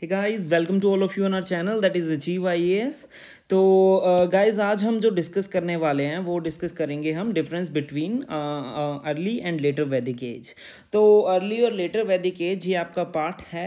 Hey guys, welcome to all of you on our channel that is Achieve IAS. तो guys आज हम जो discuss करने वाले हैं वो डिस्कस करेंगे हम difference between early and later Vedic age तो अर्ली और लेटर वैदिक एज ये आपका पार्ट है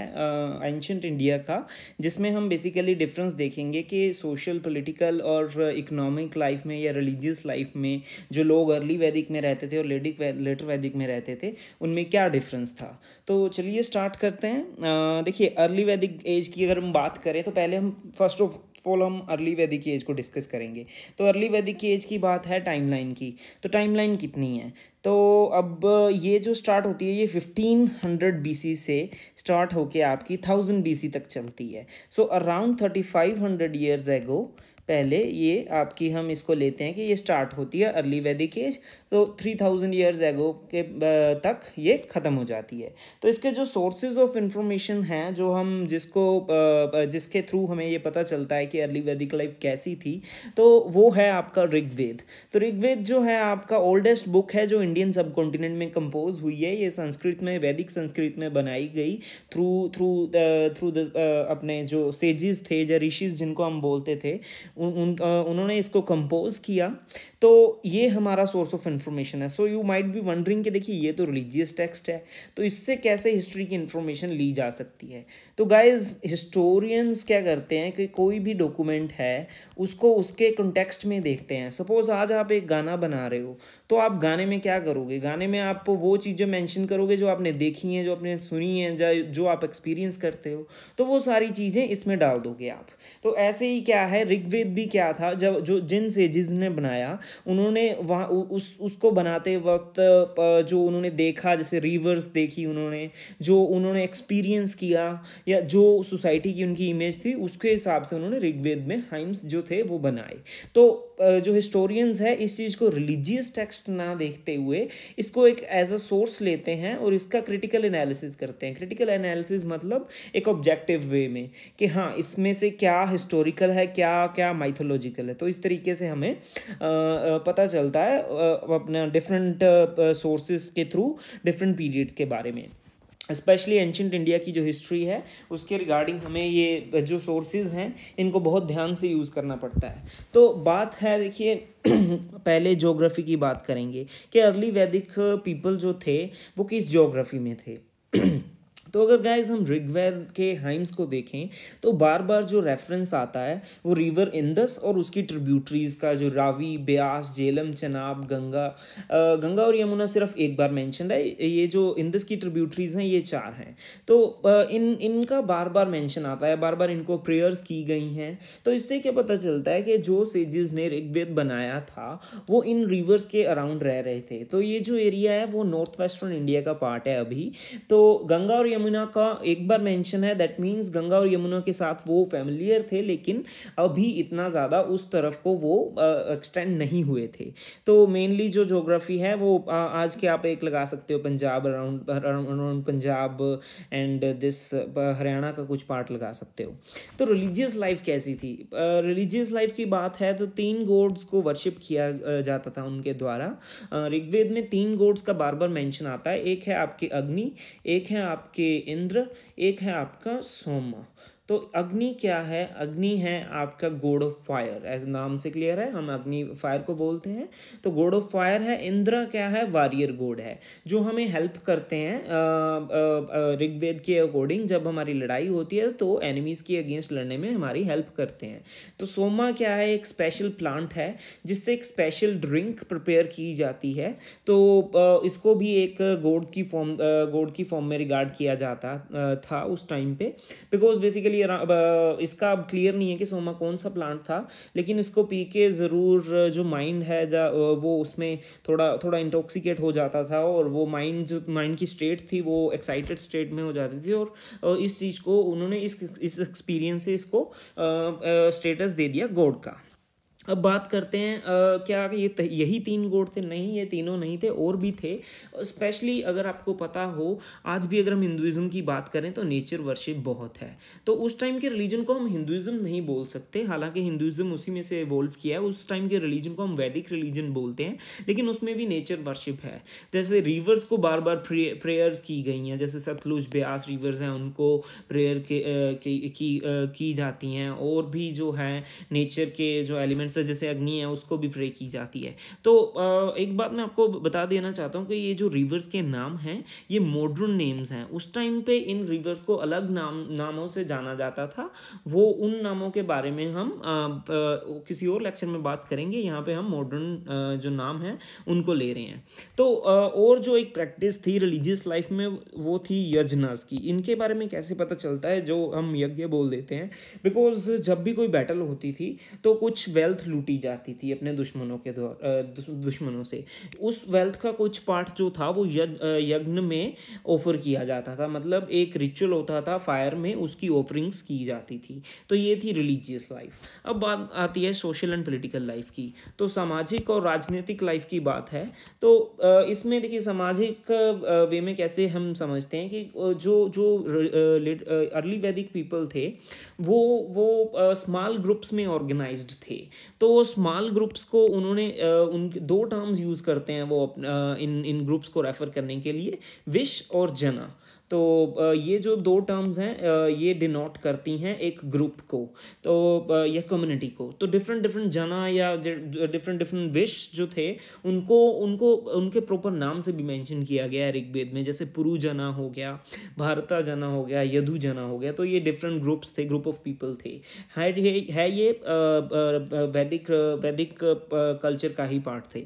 एंशंट इंडिया का जिसमें हम बेसिकली डिफरेंस देखेंगे कि सोशल पोलिटिकल और इकोनॉमिक लाइफ में या रिलीजियस लाइफ में जो लोग अर्ली वैदिक में रहते थे और लेडिक लेटर वैदिक में रहते थे उनमें क्या डिफरेंस था तो चलिए स्टार्ट करते हैं देखिए अर्ली वैदिक एज की अगर हम बात करें तो पहले हम फर्स्ट ऑफ फॉल हम अर्ली वैदिक एज को डिस्कस करेंगे तो अर्ली वैदिक एज की बात है टाइमलाइन की तो टाइमलाइन कितनी है तो अब ये जो स्टार्ट होती है ये फिफ्टीन हंड्रेड बी सी से स्टार्ट होके आपकी थाउजेंड बी सी तक चलती है so around thirty five hundred years ago पहले ये आपकी हम इसको लेते हैं कि ये स्टार्ट होती है अर्ली वैदिक एज तो थ्री थाउजेंड ईयर्स एगो के तक ये ख़त्म हो जाती है तो इसके जो सोर्सेज ऑफ इंफॉर्मेशन हैं जो हम जिसको जिसके थ्रू हमें ये पता चलता है कि अर्ली वैदिक लाइफ कैसी थी तो वो है आपका ऋग्वेद तो ऋग्वेद जो है आपका ओल्डेस्ट बुक है जो इंडियन सब कॉन्टिनेंट में कंपोज हुई है ये संस्कृत में वैदिक संस्कृत में बनाई गई थ्रू थ्रू थ्रू अपने जो सेजिस थे या ऋषिज जिनको हम बोलते थे उन, उन उन्होंने इसको कंपोज किया तो ये हमारा सोर्स ऑफ इन्फॉर्मेशन है so you might be wondering कि देखिए ये तो रिलीजियस टेक्स्ट है तो इससे कैसे हिस्ट्री की इन्फॉर्मेशन ली जा सकती है तो गाइज हिस्टोरियंस क्या करते हैं कि कोई भी डॉक्यूमेंट है उसको उसके कंटेक्सट में देखते हैं सपोज आज आप एक गाना बना रहे हो तो आप गाने में क्या करोगे गाने में आप वो चीज़ें मेंशन करोगे जो आपने देखी हैं जो आपने सुनी हैं जो आप एक्सपीरियंस करते हो तो वो सारी चीज़ें इसमें डाल दोगे आप तो ऐसे ही क्या है ऋग्वेद भी क्या था जब जो जिन सेजिज ने बनाया उन्होंने वहाँ उस उसको बनाते वक्त जो उन्होंने देखा जैसे रिवर्स देखी उन्होंने जो उन्होंने एक्सपीरियंस किया या जो सोसाइटी की उनकी इमेज थी उसके हिसाब से उन्होंने ऋग्वेद में हाइम्स जो थे वो बनाए तो जो हिस्टोरियंस है इस चीज़ को रिलीजियस टेक्स्ट ना देखते हुए इसको एक एज अ सोर्स लेते हैं और इसका क्रिटिकल एनालिसिस करते हैं क्रिटिकल एनालिसिस मतलब एक ऑब्जेक्टिव वे में कि हाँ इसमें से क्या हिस्टोरिकल है क्या क्या माइथोलॉजिकल है तो इस तरीके से हमें पता चलता है अपना डिफरेंट सोर्सेज के थ्रू डिफरेंट पीरियड्स के बारे में स्पेशली एंशंट इंडिया की जो हिस्ट्री है उसके रिगार्डिंग हमें ये जो सोर्सेज हैं इनको बहुत ध्यान से यूज़ करना पड़ता है तो बात है देखिए पहले जोग्राफ़ी की बात करेंगे कि अर्ली वैदिक पीपल जो थे वो किस जोग्राफ़ी में थे तो अगर गाइज हम ऋग्वेद के हाइम्स को देखें तो बार बार जो रेफरेंस आता है वो रिवर इंदस और उसकी ट्रिब्यूटरीज का जो रावी ब्यास जेलम चनाब गंगा गंगा और यमुना सिर्फ एक बार मैंशन है ये जो इंदस की ट्रिब्यूटरीज हैं ये चार हैं तो इन इनका बार बार मैंशन आता है बार बार इनको प्रेयर्स की गई हैं तो इससे क्या पता चलता है कि जो सेजिस ने ऋग्वेद बनाया था वो इन रिवर्स के अराउंड रह रहे थे तो ये जो एरिया है वो नॉर्थ वेस्टर्न इंडिया का पार्ट है अभी तो गंगा और यमुना का एक बार मेंशन है दैट मींस गंगा और यमुना के साथ वो फैमिलियर थे लेकिन अभी इतना ज़्यादा उस तरफ को वो एक्सटेंड uh, नहीं हुए थे तो मेनली जो जोग्राफी है वो uh, आज के आप एक लगा सकते हो Punjab around around Punjab and this Haryana का कुछ पार्ट लगा सकते हो तो रिलीजियस लाइफ कैसी थी रिलीजियस uh, लाइफ की बात है तो तीन गोड्स को वर्शिप किया जाता था उनके द्वारा ऋग्वेद uh, में तीन गोड्स का बार बार मैंशन आता है एक है आपके अग्नि एक है आपके इंद्र एक है आपका सोमा तो अग्नि क्या है अग्नि है आपका गोड ऑफ फायर एज नाम से क्लियर है हम अग्नि फायर को बोलते हैं तो गोड ऑफ फायर है इंद्रा क्या है वारियर गोड है जो हमें हेल्प करते हैं ऋग्वेद के अकॉर्डिंग जब हमारी लड़ाई होती है तो एनिमीज़ के अगेंस्ट लड़ने में हमारी हेल्प करते हैं तो सोमा क्या है एक स्पेशल प्लांट है जिससे एक स्पेशल ड्रिंक प्रिपेयर की जाती है तो इसको भी एक गोड की फॉर्म गोड की फॉर्म में रिगार्ड किया जाता था उस टाइम पे बिकॉज बेसिकली एक्चुअली इसका अब क्लियर नहीं है कि सोमा कौन सा प्लांट था लेकिन इसको पी के ज़रूर जो माइंड है वो उसमें थोड़ा थोड़ा इंटॉक्सिकेट हो जाता था और वो माइंड जो माइंड की स्टेट थी वो एक्साइटेड स्टेट में हो जाती थी और इस चीज़ को उन्होंने इस इस एक्सपीरियंस से इसको स्टेटस दे दिया गोड का अब बात करते हैं आ, क्या ये यही तीन गोड थे नहीं ये तीनों नहीं थे और भी थे स्पेशली अगर आपको पता हो आज भी अगर हम हिंदुज़म की बात करें तो नेचर वर्शिप बहुत है तो उस टाइम के रिलीजन को हम हिंदुज़म नहीं बोल सकते हालांकि हिंदुज़म उसी में से इवोल्व किया है उस टाइम के रिलीजन को हम वैदिक रिलीजन बोलते हैं लेकिन उसमें भी नेचर वर्शिप है जैसे रिवर्स को बार बार प्रेयर्स की गई हैं जैसे सतलुज ब्यास रिवर्स हैं उनको प्रेयर के, की जाती हैं और भी जो है नेचर के जो एलिमेंट्स कैंसर जैसे अग्नि है उसको भी प्रे की जाती है तो एक बात मैं आपको बता देना चाहता हूँ कि ये जो रिवर्स के नाम हैं ये मॉडर्न नेम्स हैं उस टाइम पे इन रिवर्स को अलग नाम नामों से जाना जाता था वो उन नामों के बारे में हम किसी और लेक्चर में बात करेंगे यहाँ पर हम मॉडर्न जो नाम हैं उनको ले रहे हैं तो और जो एक प्रैक्टिस थी रिलीजियस लाइफ में वो थी यजनास की इनके बारे में कैसे पता चलता है जो हम यज्ञ बोल देते हैं बिकॉज जब भी कोई बैटल होती थी तो कुछ वेल्थ लूटी जाती थी अपने दुश्मनों के दुश्मनों से उस वेल्थ का कुछ पार्ट जो था वो यज्ञ में ऑफर किया जाता था मतलब एक रिचुअल होता था फायर में उसकी ऑफरिंग्स की जाती थी तो ये थी रिलीजियस लाइफ अब बात आती है सोशल एंड पोलिटिकल लाइफ की तो सामाजिक और राजनीतिक लाइफ की बात है तो इसमें देखिए सामाजिक वे में कैसे हम समझते हैं कि जो जो अर्ली वैदिक पीपल थे वो वो स्मॉल ग्रुप्स में ऑर्गेनाइज्ड थे तो स्मॉल ग्रुप्स को उन्होंने उन दो टर्म्स यूज़ करते हैं वो इन इन ग्रुप्स को रेफ़र करने के लिए विश और जना तो ये जो दो टर्म्स हैं ये डिनोट करती हैं एक ग्रुप को तो या कम्युनिटी को तो डिफरेंट डिफरेंट जना या डिफरेंट डिफरेंट विश जो थे उनको उनको उनके प्रॉपर नाम से भी मेंशन किया गया है ऋग्वेद में जैसे पुरु जना हो गया भारता जना हो गया यदु जना हो गया तो ये डिफरेंट ग्रुप्स थे ग्रुप ऑफ पीपल थे है है ये वैदिक वैदिक कल्चर का ही पार्ट थे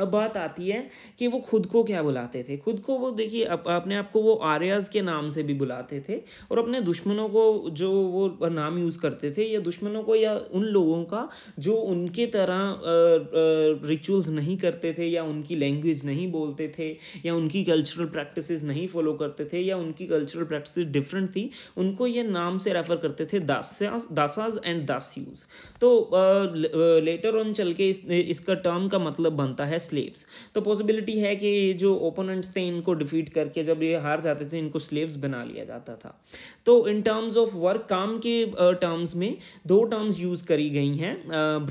अब बात आती है कि वो खुद को क्या बुलाते थे खुद को वो देखिए अप, अपने आप को वो आर्याज के नाम से भी बुलाते थे और अपने दुश्मनों को जो वो नाम यूज़ करते थे या दुश्मनों को या उन लोगों का जो उनके तरह रिचुअल्स नहीं करते थे या उनकी लैंग्वेज नहीं बोलते थे या उनकी कल्चरल प्रैक्टिस नहीं फॉलो करते थे या उनकी कल्चरल प्रैक्टिस डिफरेंट थी उनको ये नाम से रेफ़र करते थे दास दासाज एंड यूज़ तो लेटर ऑन चल के इस इसका टर्म का मतलब बनता है स्लेव्स तो पॉसिबिलिटी है कि ये जो ओपोनेंट्स थे इनको डिफीट करके जब ये हार जाते थे इनको स्लेव्स बना लिया जाता था तो इन टर्म्स ऑफ वर्क काम के टर्म्स में दो टर्म्स यूज करी गई हैं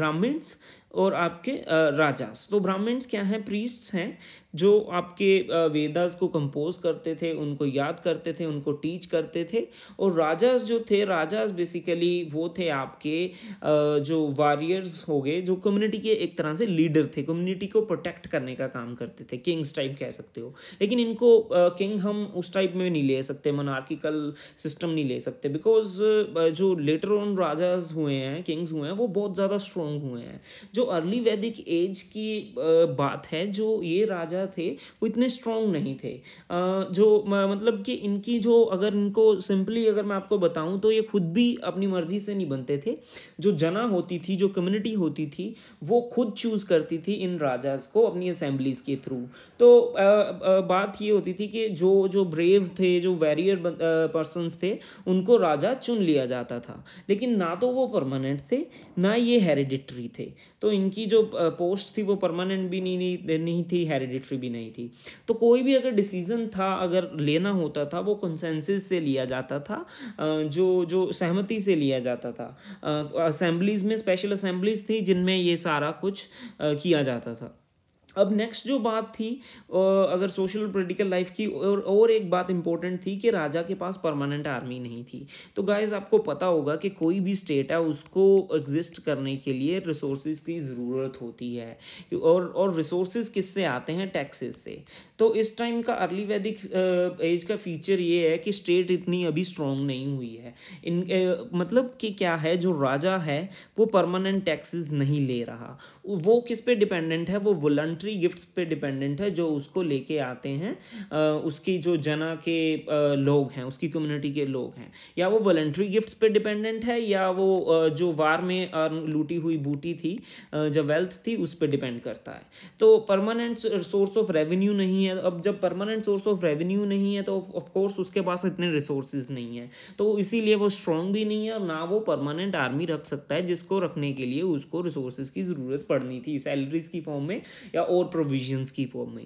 ब्राह्मण्स और आपके राजास तो ब्राह्मण्स क्या हैं प्रीस्ट्स हैं जो आपके वेदास को कंपोज करते थे उनको याद करते थे उनको टीच करते थे और राजास जो थे राजास बेसिकली वो थे आपके जो वॉरियर्स हो गए जो कम्युनिटी के एक तरह से लीडर थे कम्युनिटी को प्रोटेक्ट करने का काम करते थे किंग्स टाइप कह सकते हो लेकिन इनको किंग हम उस टाइप में नहीं ले सकते मोनार्किकल सिस्टम नहीं ले सकते बिकॉज जो लेटर ऑन राजाज हुए हैं किंग्स हुए हैं वो बहुत ज़्यादा स्ट्रॉन्ग हुए हैं जो अर्ली वैदिक एज की बात है जो ये राजा राजा थे वो इतने स्ट्रॉन्ग नहीं थे जो मतलब कि इनकी जो अगर इनको सिंपली अगर मैं आपको बताऊं तो ये खुद भी अपनी मर्जी से नहीं बनते थे जो जना होती थी जो कम्युनिटी होती थी वो खुद चूज़ करती थी इन राजाज को अपनी असेंबलीज के थ्रू तो आ, आ, बात ये होती थी कि जो जो ब्रेव थे जो वैरियर पर्सनस थे उनको राजा चुन लिया जाता था लेकिन ना तो वो परमानेंट थे ना ये हेरिडिटरी थे तो इनकी जो पोस्ट थी वो परमानेंट भी नहीं नहीं थी हेरिडिटरी मैंडेटरी भी नहीं थी तो कोई भी अगर डिसीज़न था अगर लेना होता था वो कंसेंसिस से लिया जाता था जो जो सहमति से लिया जाता था असेंबलीज में स्पेशल असेंबलीज थी जिनमें ये सारा कुछ किया जाता था अब नेक्स्ट जो बात थी अगर सोशल और पोलिटिकल लाइफ की और और एक बात इंपॉर्टेंट थी कि राजा के पास परमानेंट आर्मी नहीं थी तो गाइज आपको पता होगा कि कोई भी स्टेट है उसको एग्जिस्ट करने के लिए रिसोर्स की ज़रूरत होती है और और रिसोर्स किससे आते हैं टैक्सेस से तो इस टाइम का अर्ली वैदिक एज का फीचर ये है कि स्टेट इतनी अभी स्ट्रॉन्ग नहीं हुई है इन ए, मतलब कि क्या है जो राजा है वो परमानेंट टैक्सेस नहीं ले रहा वो किस पे डिपेंडेंट है वो वॉल्ट्री कंट्री गिफ्ट्स पे डिपेंडेंट है जो उसको लेके आते हैं उसकी जो जना के लोग हैं उसकी कम्युनिटी के लोग हैं या वो वॉल्ट्री गिफ्ट्स पे डिपेंडेंट है या वो जो वार में लूटी हुई बूटी थी जब वेल्थ थी उस पर डिपेंड करता है तो परमानेंट सोर्स ऑफ रेवेन्यू नहीं है अब जब परमानेंट सोर्स ऑफ रेवेन्यू नहीं है तो ऑफकोर्स उसके पास इतने रिसोर्सेज नहीं है तो इसीलिए वो स्ट्रॉन्ग भी नहीं है और ना वो परमानेंट आर्मी रख सकता है जिसको रखने के लिए उसको रिसोर्सेज की ज़रूरत पड़नी थी सैलरीज की फॉर्म में या और प्रोविजंस की फॉर्म में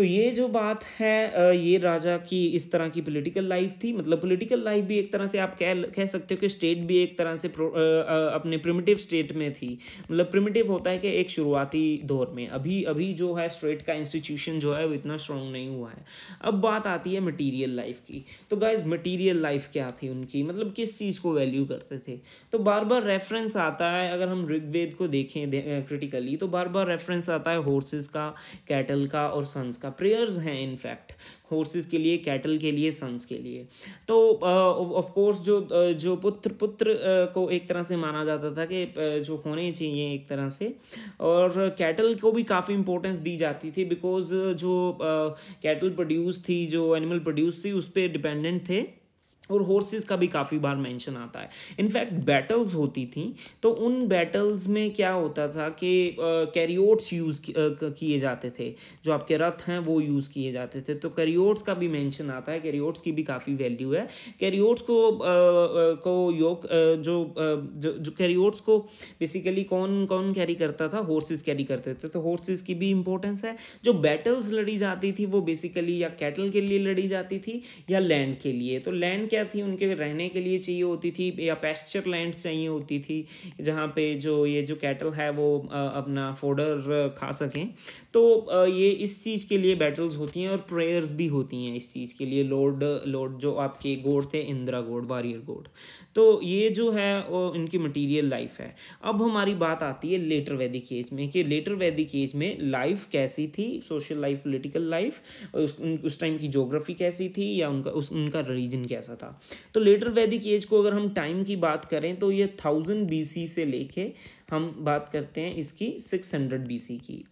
तो ये जो बात है ये राजा की इस तरह की पॉलिटिकल लाइफ थी मतलब पॉलिटिकल लाइफ भी एक तरह से आप कह कह सकते हो कि स्टेट भी एक तरह से अपने प्रिमिटिव स्टेट में थी मतलब प्रिमिटिव होता है कि एक शुरुआती दौर में अभी अभी जो है स्टेट का इंस्टीट्यूशन जो है वो इतना स्ट्रॉन्ग नहीं हुआ है अब बात आती है मटीरियल लाइफ की तो गाइज मटीरियल लाइफ क्या थी उनकी मतलब किस चीज़ को वैल्यू करते थे तो बार बार रेफरेंस आता है अगर हम ऋग्वेद को देखें क्रिटिकली तो बार बार रेफरेंस आता है हॉर्सेस का कैटल का और सन्स का था प्रेयर्स हैं इनफैक्ट हॉर्सेस के लिए कैटल के लिए सन्स के लिए तो ऑफ uh, कोर्स जो uh, जो पुत्र पुत्र uh, को एक तरह से माना जाता था कि जो होने चाहिए एक तरह से और कैटल को भी काफ़ी इंपॉर्टेंस दी जाती थी बिकॉज जो कैटल प्रोड्यूस थी जो एनिमल प्रोड्यूस थी उस पर डिपेंडेंट थे और हॉर्सेस का भी काफ़ी बार मेंशन आता है इनफैक्ट बैटल्स होती थी तो उन बैटल्स में क्या होता था कि कैरियोट्स यूज़ किए जाते थे जो आपके रथ हैं वो यूज़ किए जाते थे तो कैरियोट्स का भी मेंशन आता है कैरियोट्स की भी काफ़ी वैल्यू है कैरियोट्स को आ, को योग जो जो, जो कैरियोट्स को बेसिकली कौन कौन कैरी करता था हॉर्सेस कैरी करते थे तो हॉर्सेस की भी इंपॉर्टेंस है जो बैटल्स लड़ी जाती थी वो बेसिकली या कैटल के लिए लड़ी जाती थी या लैंड के लिए तो लैंड क्या क्या थी उनके रहने के लिए चाहिए होती थी या पेस्चर लैंड चाहिए होती थी जहाँ पे जो ये जो कैटल है वो अपना फोडर खा सकें तो ये इस चीज़ के लिए बैटल्स होती हैं और प्रेयर्स भी होती हैं इस चीज़ के लिए लॉर्ड लॉर्ड जो आपके गोड थे इंदिरा गोड वारियर गोड तो ये जो है वो इनकी मटीरियल लाइफ है अब हमारी बात आती है लेटर वैदिक एज में कि लेटर वैदिक एज में लाइफ कैसी थी सोशल लाइफ पोलिटिकल लाइफ उस टाइम की जोग्राफी कैसी थी या उनका उस उनका रिलीजन कैसा था तो लेटर वैदिक एज को अगर हम टाइम की बात करें तो ये थाउजेंड बी से लेके हम बात करते हैं इसकी सिक्स हंड्रेड बी की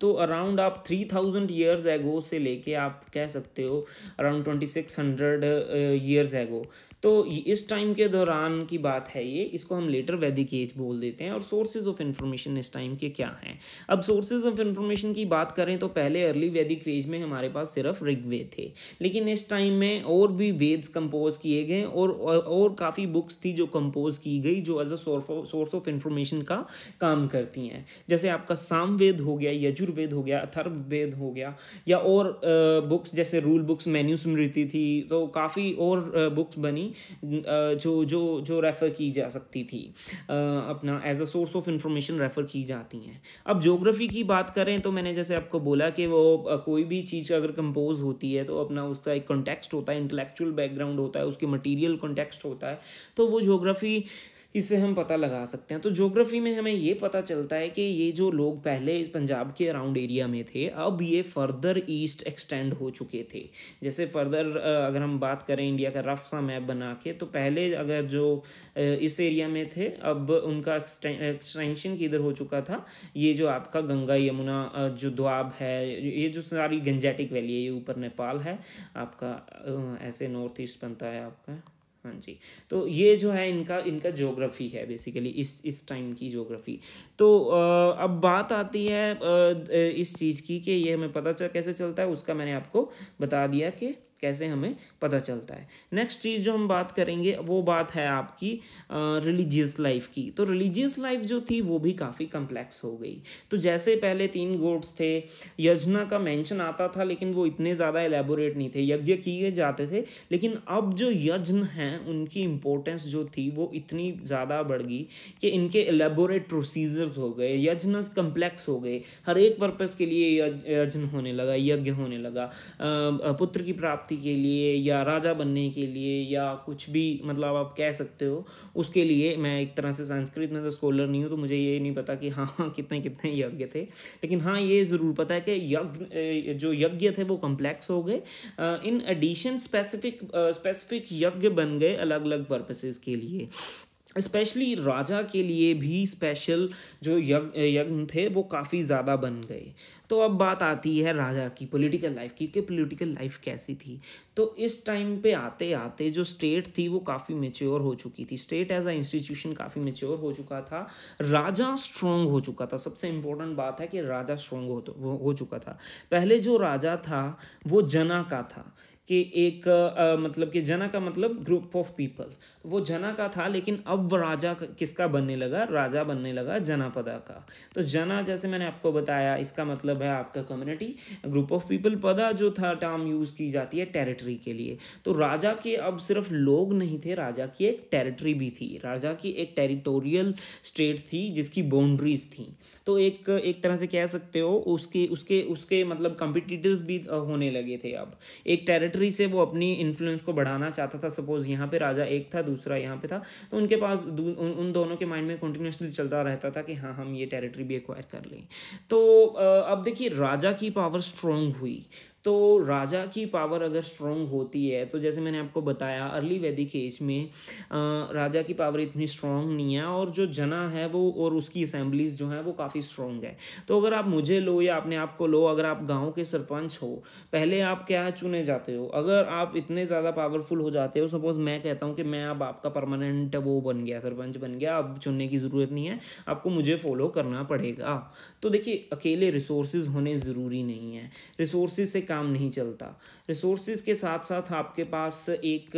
तो अराउंड आप थ्री थाउजेंड ईयर्स एगो से लेके आप कह सकते हो around twenty six hundred years ago तो इस टाइम के दौरान की बात है ये इसको हम लेटर वैदिक एज बोल देते हैं और सोर्सेज ऑफ इन्फॉर्मेशन इस टाइम के क्या हैं अब सोर्सेज ऑफ इन्फॉर्मेशन की बात करें तो पहले अर्ली वैदिक एज में हमारे पास सिर्फ ऋग्वेद थे लेकिन इस टाइम में और भी वेद्स कंपोज किए गए और और काफ़ी बुक्स थी जो कंपोज की गई जो as a source of information का काम करती हैं जैसे आपका सामवेद हो गया यजुर्वेद हो गया अथर्ववेद हो गया या और बुक्स जैसे रूल बुक्स मेन्यू स्मृति थी तो काफ़ी और बुक्स बनी यानी जो जो जो रेफ़र की जा सकती थी अपना as a source of information refer की जाती हैं अब जोग्राफ़ी की बात करें तो मैंने जैसे आपको बोला कि वो कोई भी चीज़ अगर कंपोज होती है तो अपना उसका एक कॉन्टेक्स्ट होता है इंटेलेक्चुअल बैकग्राउंड होता है उसके मटीरियल कॉन्टेक्स्ट होता है तो वो जोग्राफ़ी इसे हम पता लगा सकते हैं तो जोग्राफी में हमें ये पता चलता है कि ये जो लोग पहले पंजाब के अराउंड एरिया में थे अब ये फर्दर ईस्ट एक्सटेंड हो चुके थे जैसे फर्दर अगर हम बात करें इंडिया का रफ सा मैप बना के तो पहले अगर जो इस एरिया में थे अब उनका एक्सटेंशन किधर हो चुका था ये जो आपका गंगा यमुना जो द्वाब है ये जो सारी गंजेटिक वैली है ये ऊपर नेपाल है आपका ऐसे नॉर्थ ईस्ट बनता है आपका हाँ जी तो ये जो है इनका इनका जोग्राफ़ी है बेसिकली इस इस टाइम की जोग्राफ़ी तो अब बात आती है इस चीज़ की कि ये हमें पता चल कैसे चलता है उसका मैंने आपको बता दिया कि कैसे हमें पता चलता है नेक्स्ट चीज़ जो हम बात करेंगे वो बात है आपकी रिलीजियस लाइफ की तो रिलीजियस लाइफ जो थी वो भी काफ़ी कम्प्लेक्स हो गई तो जैसे पहले तीन गोड्स थे यजना का मेंशन आता था लेकिन वो इतने ज़्यादा एलेबोरेट नहीं थे यज्ञ किए जाते थे लेकिन अब जो यज्ञ हैं उनकी इम्पोर्टेंस जो थी वो इतनी ज़्यादा बढ़ गई कि इनके एलेबोरेट प्रोसीजर्स हो गए यज्ञ कम्प्लेक्स हो गए हर एक पर्पज़ के लिए यज्ञ होने लगा यज्ञ होने लगा पुत्र की प्राप्ति प्राप्ति के लिए या राजा बनने के लिए या कुछ भी मतलब आप कह सकते हो उसके लिए मैं एक तरह से संस्कृत में तो स्कॉलर नहीं हूँ तो मुझे ये नहीं पता कि हाँ, हाँ कितने कितने यज्ञ थे लेकिन हाँ ये ज़रूर पता है कि यज्ञ जो यज्ञ थे वो कम्प्लेक्स हो गए इन एडिशन स्पेसिफिक स्पेसिफिक यज्ञ बन गए अलग अलग पर्पसेस के लिए स्पेशली राजा के लिए भी स्पेशल जो यज्ञ यज्ञ थे वो काफ़ी ज़्यादा बन गए तो अब बात आती है राजा की पॉलिटिकल लाइफ की कि पॉलिटिकल लाइफ कैसी थी तो इस टाइम पे आते आते जो स्टेट थी वो काफ़ी मेच्योर हो चुकी थी स्टेट एज अ इंस्टीट्यूशन काफ़ी मेच्योर हो चुका था राजा स्ट्रॉन्ग हो चुका था सबसे इम्पोर्टेंट बात है कि राजा स्ट्रॉन्ग हो, तो, हो चुका था पहले जो राजा था वो जना का था कि एक आ, मतलब कि जना का मतलब ग्रुप ऑफ पीपल वो जना का था लेकिन अब राजा किसका बनने लगा राजा बनने लगा जनापदा का तो जना जैसे मैंने आपको बताया इसका मतलब है आपका कम्युनिटी ग्रुप ऑफ पीपल पदा जो था टर्म यूज़ की जाती है टेरिटरी के लिए तो राजा के अब सिर्फ लोग नहीं थे राजा की एक टेरिटरी भी थी राजा की एक टेरिटोरियल स्टेट थी जिसकी बाउंड्रीज थी तो एक एक तरह से कह सकते हो उसके उसके उसके मतलब कम्पिटिटर्स भी होने लगे थे अब एक टेरिटरी से वो अपनी इन्फ्लुएंस को बढ़ाना चाहता था सपोज यहाँ पे राजा एक था दूसरा यहाँ पे था तो उनके पास उन, उन दोनों के माइंड में कंटिन्यूसली चलता रहता था कि हाँ हम ये टेरिटरी भी एक्वायर कर लें तो अब देखिए राजा की पावर स्ट्रॉन्ग हुई तो राजा की पावर अगर स्ट्रॉन्ग होती है तो जैसे मैंने आपको बताया अर्ली वैदिक एज में आ, राजा की पावर इतनी स्ट्रॉन्ग नहीं है और जो जना है वो और उसकी असेंबलीज जो हैं वो काफ़ी स्ट्रॉन्ग है तो अगर आप मुझे लो या अपने आप को लो अगर आप गाँव के सरपंच हो पहले आप क्या चुने जाते हो अगर आप इतने ज़्यादा पावरफुल हो जाते हो सपोज मैं कहता हूँ कि मैं अब आपका परमानेंट वो बन गया सरपंच बन गया अब चुनने की ज़रूरत नहीं है आपको मुझे फॉलो करना पड़ेगा तो देखिए अकेले रिसोर्सेज होने ज़रूरी नहीं है रिसोर्सेज से काम नहीं चलता रिसोर्सेज के साथ साथ आपके पास एक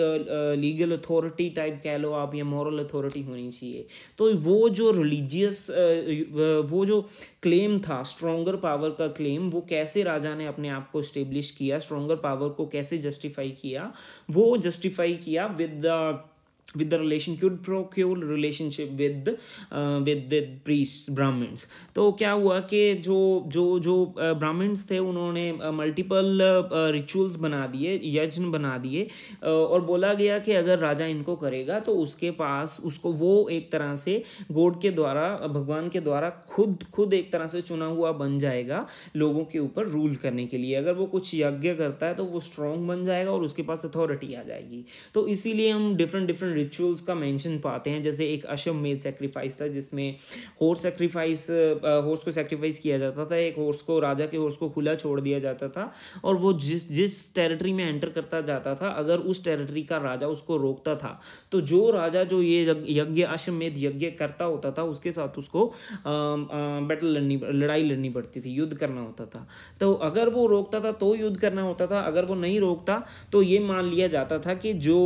लीगल अथॉरिटी टाइप कह लो आप या मॉरल अथॉरिटी होनी चाहिए तो वो जो रिलीजियस वो जो क्लेम था स्ट्रोंगर पावर का क्लेम वो कैसे राजा ने अपने आप को स्टेब्लिश किया स्ट्रोंगर पावर को कैसे जस्टिफाई किया वो जस्टिफाई किया with the with the relation could procure relationship with uh, with the Brahmins तो क्या हुआ कि जो जो जो ब्राह्मण्स uh, थे उन्होंने मल्टीपल uh, रिचुअल्स uh, बना दिए यज्ञ बना दिए और बोला गया कि अगर राजा इनको करेगा तो उसके पास उसको वो एक तरह से गोड के द्वारा भगवान के द्वारा खुद खुद एक तरह से चुना हुआ बन जाएगा लोगों के ऊपर रूल करने के लिए अगर वो कुछ यज्ञ करता है तो वो स्ट्रॉन्ग बन जाएगा और उसके पास अथॉरिटी आ जाएगी तो इसीलिए हम डिफरेंट डिफरेंट रिचुअल्स का मेंशन पाते हैं जैसे एक अश्वमेध सेक्रीफाइस था जिसमें हॉर्स सेक्रीफाइस हॉर्स को सेक्रीफाइस किया जाता था एक हॉर्स को राजा के हॉर्स को खुला छोड़ दिया जाता था और वो जिस जिस टेरिटरी में एंटर करता जाता था अगर उस टेरिटरी का राजा उसको रोकता था तो जो राजा जो ये यज्ञ अश्वमेध यज्ञ करता होता था उसके साथ उसको बैटल लड़नी लड़ाई लड़नी पड़ती थी युद्ध करना होता था तो अगर वो रोकता था तो युद्ध करना होता था अगर वो नहीं रोकता तो ये मान लिया जाता था कि जो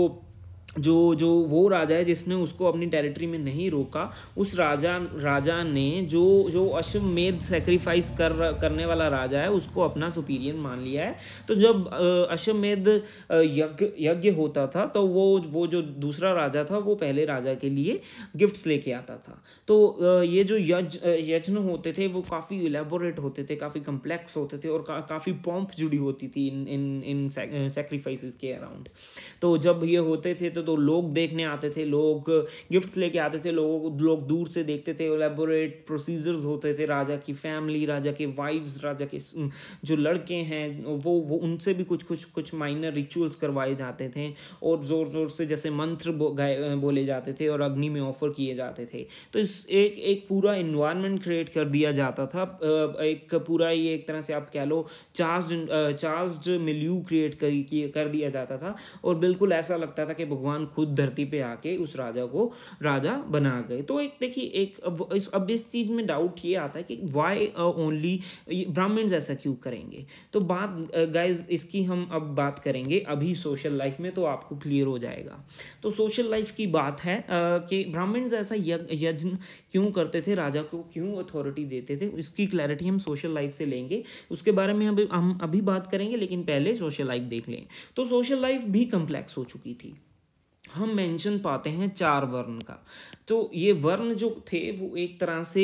जो जो वो राजा है जिसने उसको अपनी टेरिटरी में नहीं रोका उस राजा राजा ने जो जो अश्वमेध सेक्रीफाइस कर करने वाला राजा है उसको अपना सुपीरियर मान लिया है तो जब अश्वमेध यज्ञ यज्ञ होता था तो वो वो जो दूसरा राजा था वो पहले राजा के लिए गिफ्ट्स लेके आता था तो ये जो यज यज्ञ होते थे वो काफ़ी इलेबोरेट होते थे काफ़ी कम्प्लेक्स होते थे और का, काफ़ी पॉम्प जुड़ी होती थी इन इन इन सेक्रीफाइस के अराउंड तो जब ये होते थे तो तो लोग देखने आते थे लोग गिफ्ट्स लेके आते थे लोगों को लोग दूर से देखते थे एलेबोरेट प्रोसीजर्स होते थे राजा की फैमिली राजा के वाइफ्स राजा के जो लड़के हैं वो वो उनसे भी कुछ कुछ कुछ माइनर रिचुअल्स करवाए जाते थे और ज़ोर ज़ोर से जैसे मंत्र बो, बोले जाते थे और अग्नि में ऑफर किए जाते थे तो इस एक एक पूरा इन्वायरमेंट क्रिएट कर दिया जाता था एक पूरा ही एक तरह से आप कह लो चार्ज चार्ज मिल्यू क्रिएट कर, कर दिया जाता था और बिल्कुल ऐसा लगता था कि भगवान भगवान खुद धरती पे आके उस राजा को राजा बना गए तो एक देखिए एक अब इस चीज़ में डाउट ये आता है कि वाई ओनली ब्राह्मण ऐसा क्यों करेंगे तो बात गाइज uh, इसकी हम अब बात करेंगे अभी सोशल लाइफ में तो आपको क्लियर हो जाएगा तो सोशल लाइफ की बात है uh, कि ब्राह्मण ऐसा यज्ञ क्यों करते थे राजा को क्यों अथॉरिटी देते थे इसकी क्लैरिटी हम सोशल लाइफ से लेंगे उसके बारे में अभी हम अभी बात करेंगे लेकिन पहले सोशल लाइफ देख लें तो सोशल लाइफ भी कम्प्लेक्स हो चुकी थी हम मेंशन पाते हैं चार वर्ण का तो ये वर्ण जो थे वो एक तरह से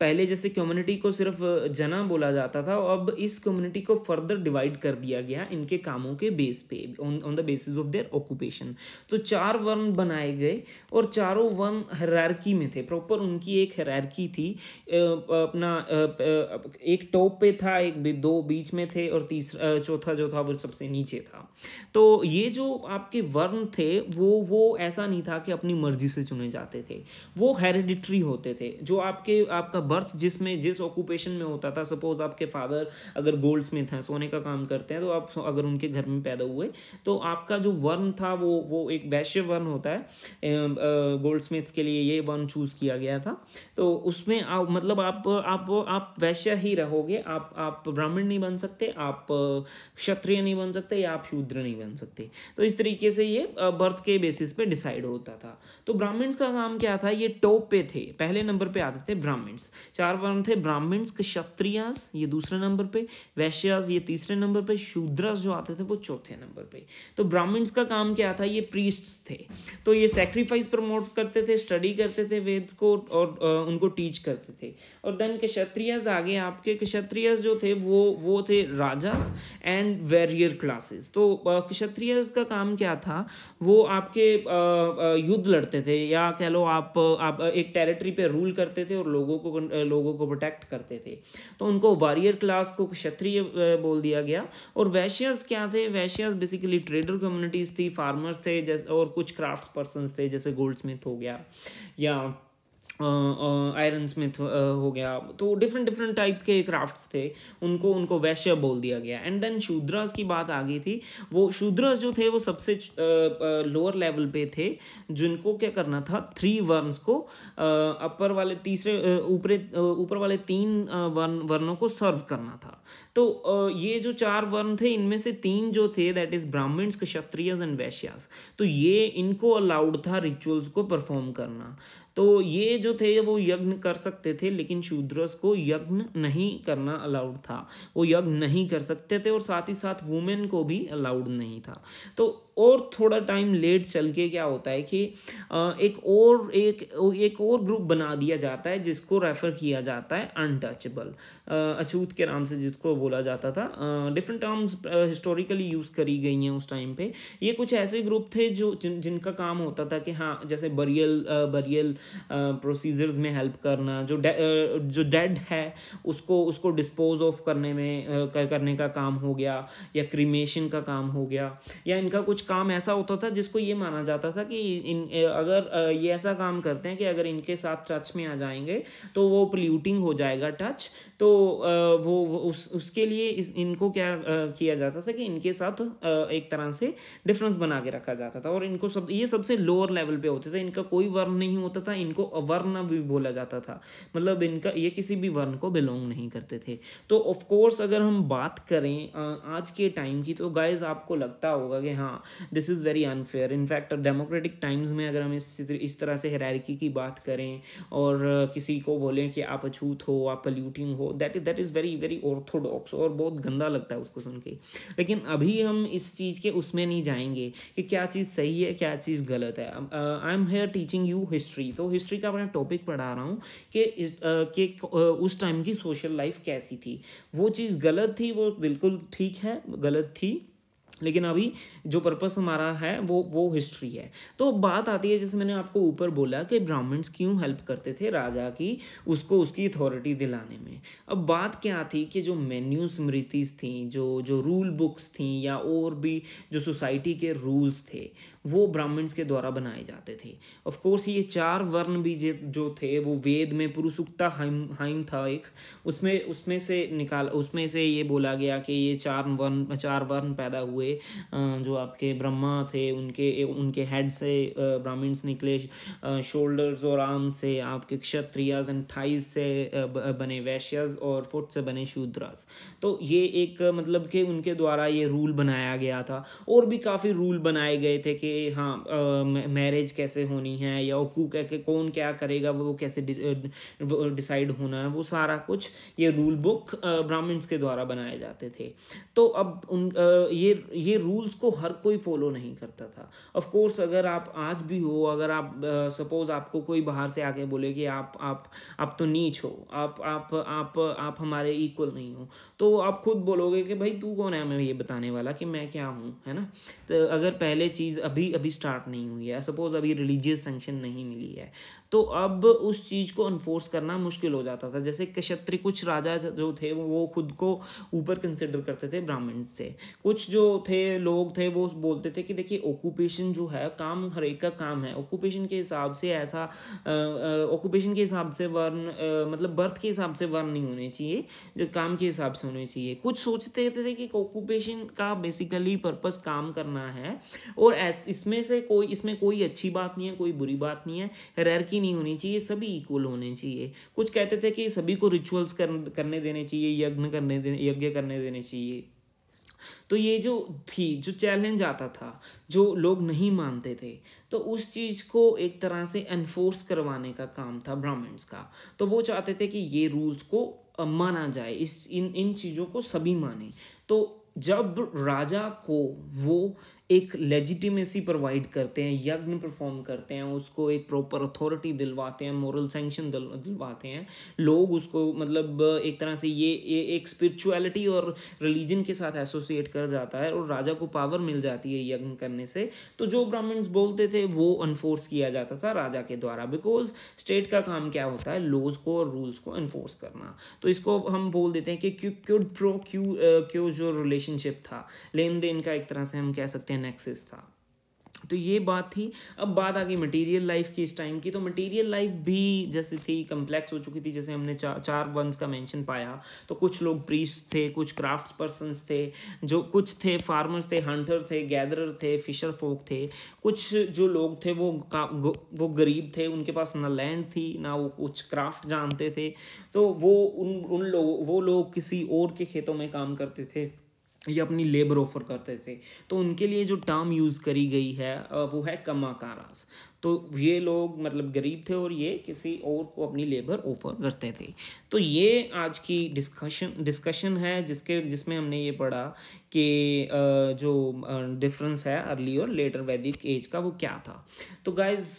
पहले जैसे कम्युनिटी को सिर्फ जना बोला जाता था अब इस कम्युनिटी को फर्दर डिवाइड कर दिया गया इनके कामों के बेस पे on the basis of their occupation तो चार वर्ण बनाए गए और चारों वर्ण हरारकी में थे प्रॉपर उनकी एक हरारकी थी अपना एक टॉप पे था एक दो बीच में थे और तीसरा चौथा जो था वो सबसे नीचे था तो ये जो आपके वर्ण थे वो वो ऐसा नहीं था कि अपनी मर्जी से चुने जाते थे वो हेरिडिट्री होते थे जो आपके आपका बर्थ जिसमें जिस ऑक्यूपेशन में होता था सपोज आपके फादर अगर गोल्ड स्मिथ हैं सोने का काम करते हैं तो आप अगर उनके घर में पैदा हुए तो आपका जो वर्ण था वो वो एक वैश्य वर्ण होता है गोल्ड स्मिथ्स के लिए ये वर्ण चूज़ किया गया था तो उसमें आप मतलब आप आप आप वैश्य ही रहोगे आप आप ब्राह्मण नहीं बन सकते आप क्षत्रिय नहीं बन सकते या आप शूद्र नहीं बन सकते तो इस तरीके से ये बर्थ के बेसिस पे डिसाइड होता था तो ब्राह्मण्स का काम क्या क्या था ये टॉप पे थे पहले नंबर पे आते थे ब्राह्मण्स चार वर्ण थे ब्राह्मण्स क्षत्रियास ये दूसरे नंबर पे वैश्यास ये तीसरे नंबर पे शूद्रास जो आते थे वो चौथे नंबर पे तो ब्राह्मण्स का काम क्या था ये प्रीस्ट थे तो ये सेक्रीफाइस प्रमोट करते थे स्टडी करते थे वेद्स को और उनको टीच करते थे और देन क्षत्रियास आगे आपके क्षत्रियास जो थे वो वो थे राजास एंड वेरियर क्लासेस तो क्षत्रियास का काम क्या था वो आपके युद्ध लड़ते थे या कह लो आप आप आप एक टेरिटरी पे रूल करते थे और लोगों को लोगों को प्रोटेक्ट करते थे तो उनको वारियर क्लास को क्षत्रिय बोल दिया गया और वैश्यस क्या थे वैश्यस बेसिकली ट्रेडर कम्युनिटीज़ थी फार्मर्स थे जैसे और कुछ क्राफ्ट पर्सन थे जैसे गोल्ड स्मिथ हो गया या आयरन स्मिथ हो गया तो डिफरेंट डिफरेंट टाइप के क्राफ्ट्स थे उनको उनको वैश्य बोल दिया गया एंड देन शूद्रास की बात आ गई थी वो शूद्रास जो थे वो सबसे लोअर लेवल पे थे जिनको क्या करना था थ्री वर्न्स को अपर वाले तीसरे ऊपरे ऊपर वाले तीन वर्ण वर्णों को सर्व करना था तो ये जो चार वर्ण थे इनमें से तीन जो थे that is Brahmins Kshatriyas and Vaishyas तो ये इनको अलाउड था रिचुअल्स को परफॉर्म करना तो ये जो थे वो यज्ञ कर सकते थे लेकिन शूद्रस को यज्ञ नहीं करना अलाउड था वो यज्ञ नहीं कर सकते थे और साथ ही साथ वुमेन को भी अलाउड नहीं था तो और थोड़ा टाइम लेट चल के क्या होता है कि एक और एक एक और ग्रुप बना दिया जाता है जिसको रेफ़र किया जाता है अनटचेबल अछूत के नाम से जिसको बोला जाता था डिफरेंट टर्म्स हिस्टोरिकली यूज़ करी गई हैं उस टाइम पे ये कुछ ऐसे ग्रुप थे जो जिन जिनका काम होता था कि हाँ जैसे बरियल बरियल प्रोसीजर्स में हेल्प करना जो डे, जो डेड है उसको उसको डिस्पोज ऑफ करने में कर, करने का काम हो गया या क्रीमेशन का काम हो गया या इनका कुछ काम ऐसा होता था जिसको ये माना जाता था कि इन अगर ये ऐसा काम करते हैं कि अगर इनके साथ टच में आ जाएंगे तो वो पोल्यूटिंग हो जाएगा टच तो वो उस उसके लिए इस इनको क्या किया जाता था कि इनके साथ एक तरह से डिफरेंस बना के रखा जाता था और इनको सब ये सबसे लोअर लेवल पे होते थे इनका कोई वर्ण नहीं होता था इनको अवर्ण भी बोला जाता था मतलब इनका ये किसी भी वर्ण को बिलोंग नहीं करते थे तो ऑफकोर्स अगर हम बात करें आज के टाइम की तो गाइज आपको लगता होगा कि हाँ this is very unfair in fact democratic times में अगर हम इस इस तरह से हरारकी की बात करें और किसी को बोलें कि आप अछूत हो आप पल्यूटिंग हो that is that is very very orthodox और बहुत गंदा लगता है उसको सुन के लेकिन अभी हम इस चीज़ के उसमें नहीं जाएंगे कि क्या चीज़ सही है क्या चीज़ गलत है I am here teaching you history तो हिस्ट्री का मैं टॉपिक पढ़ा रहा हूँ कि इस के उस टाइम की सोशल लाइफ कैसी थी वो चीज़ गलत थी वो बिल्कुल ठीक है गलत थी लेकिन अभी जो पर्पस हमारा है वो वो हिस्ट्री है तो बात आती है जैसे मैंने आपको ऊपर बोला कि ब्राह्मण्स क्यों हेल्प करते थे राजा की उसको उसकी अथॉरिटी दिलाने में अब बात क्या थी कि जो मेन्यू स्मृतिज थी जो जो रूल बुक्स थी या और भी जो सोसाइटी के रूल्स थे वो ब्राह्मण्स के द्वारा बनाए जाते थे ऑफकोर्स ये चार वर्ण भी जो थे वो वेद में पुरुषुक्ता हाइम हाइम था एक उसमें उसमें से निकाल उसमें से ये बोला गया कि ये चार वर्ण चार वर्ण पैदा हुए जो आपके ब्रह्मा थे उनके उनके हेड से ब्राह्मण्स निकले शोल्डर्स और आर्म से आपके क्षत्रियाज एंड थाइज से बने वैश्यज और फुट से बने शूद्रास तो ये एक मतलब कि उनके द्वारा ये रूल बनाया गया था और भी काफ़ी रूल बनाए गए थे कि कि हाँ मैरिज कैसे होनी है या कह के कौन क्या करेगा वो कैसे डिसाइड होना है वो सारा कुछ ये रूल बुक ब्राह्मण्स के द्वारा बनाए जाते थे तो अब उन ये ये रूल्स को हर कोई फॉलो नहीं करता था ऑफ कोर्स अगर आप आज भी हो अगर आप सपोज आपको कोई बाहर से आके बोले कि आप आप आप तो नीच हो आप आप आप आप हमारे इक्वल नहीं हो तो आप खुद बोलोगे कि भाई तू कौन है हमें ये बताने वाला कि मैं क्या हूँ है ना तो अगर पहले चीज़ अब अभी अभी स्टार्ट नहीं हुई है सपोज अभी रिलीजियस सेंक्शन नहीं मिली है तो अब उस चीज़ को अनफोर्स करना मुश्किल हो जाता था जैसे क्षत्रिय कुछ राजा जो थे वो खुद को ऊपर कंसिडर करते थे ब्राह्मण से कुछ जो थे लोग थे वो बोलते थे कि देखिए ऑक्यूपेशन जो है काम हर एक का काम है ऑक्यूपेशन के हिसाब से ऐसा ऑक्यूपेशन के हिसाब से वर्ण मतलब बर्थ के हिसाब से वर्ण नहीं होने चाहिए जो काम के हिसाब से होने चाहिए कुछ सोचते थे, थे कि ऑक्यूपेशन का बेसिकली पर्पस काम करना है और इसमें से कोई इसमें कोई अच्छी बात नहीं है कोई बुरी बात नहीं है रेर की की नहीं होनी चाहिए सभी इक्वल होने चाहिए कुछ कहते थे कि सभी को रिचुअल्स कर, करने देने चाहिए यज्ञ करने देने यज्ञ करने देने चाहिए तो ये जो थी जो चैलेंज आता था जो लोग नहीं मानते थे तो उस चीज़ को एक तरह से एनफोर्स करवाने का काम था ब्राह्मण्स का तो वो चाहते थे कि ये रूल्स को माना जाए इस इन इन चीज़ों को सभी माने तो जब राजा को वो एक लेजिटिमेसी प्रोवाइड करते हैं यज्ञ परफॉर्म करते हैं उसको एक प्रॉपर अथॉरिटी दिलवाते हैं मॉरल सेंक्शन दिलवाते हैं लोग उसको मतलब एक तरह से ये, ये एक स्पिरिचुअलिटी और रिलीजन के साथ एसोसिएट कर जाता है और राजा को पावर मिल जाती है यज्ञ करने से तो जो ब्राह्मण्स बोलते थे वो अनफोर्स किया जाता था राजा के द्वारा बिकॉज स्टेट का काम क्या होता है लॉज को और रूल्स को इन्फोर्स करना तो इसको हम बोल देते हैं कि क्यू क्यूड प्रो क्यू जो रिलेशनशिप था लेन देन का एक तरह से हम कह सकते हैं एन एक्सेस था तो ये बात थी अब बात आ गई मटेरियल लाइफ की इस टाइम की तो मटेरियल लाइफ भी जैसे थी कम्प्लेक्स हो चुकी थी जैसे हमने चा, चार चार वंस का मेंशन पाया तो कुछ लोग प्रीस थे कुछ क्राफ्ट्स पर्सन थे जो कुछ थे फार्मर्स थे हंटर थे गैदरर थे फिशर फोक थे कुछ जो लोग थे वो का वो गरीब थे उनके पास ना लैंड थी ना वो कुछ क्राफ्ट जानते थे तो वो उन उन लोग वो लोग किसी और के खेतों में काम करते थे या अपनी लेबर ऑफर करते थे तो उनके लिए जो टर्म यूज़ करी गई है वो है कमाकारास तो ये लोग मतलब गरीब थे और ये किसी और को अपनी लेबर ऑफर करते थे तो ये आज की डिस्कशन डिस्कशन है जिसके जिसमें हमने ये पढ़ा कि जो डिफरेंस है अर्ली और लेटर वैदिक एज का वो क्या था तो गाइज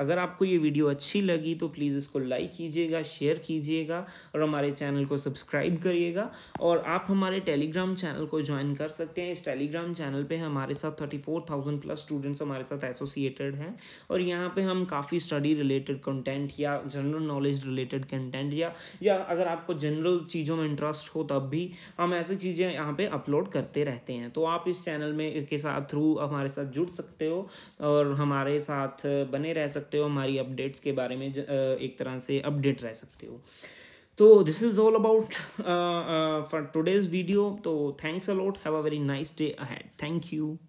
अगर आपको ये वीडियो अच्छी लगी तो प्लीज़ इसको लाइक कीजिएगा शेयर कीजिएगा और हमारे चैनल को सब्सक्राइब करिएगा और आप हमारे टेलीग्राम चैनल को ज्वाइन कर सकते हैं इस टेलीग्राम चैनल पे हमारे साथ thirty four thousand plus students हमारे साथ एसोसिएट क्रिएटेड है और यहाँ पे हम काफ़ी स्टडी रिलेटेड कंटेंट या जनरल नॉलेज रिलेटेड कंटेंट या या अगर आपको जनरल चीज़ों में इंटरेस्ट हो तब भी हम ऐसे चीज़ें यहाँ पे अपलोड करते रहते हैं तो आप इस चैनल में के साथ थ्रू हमारे साथ जुड़ सकते हो और हमारे साथ बने रह सकते हो हमारी अपडेट्स के बारे में एक तरह से अपडेट रह सकते हो तो this is all about for today's video तो thanks a lot have a very nice day ahead thank you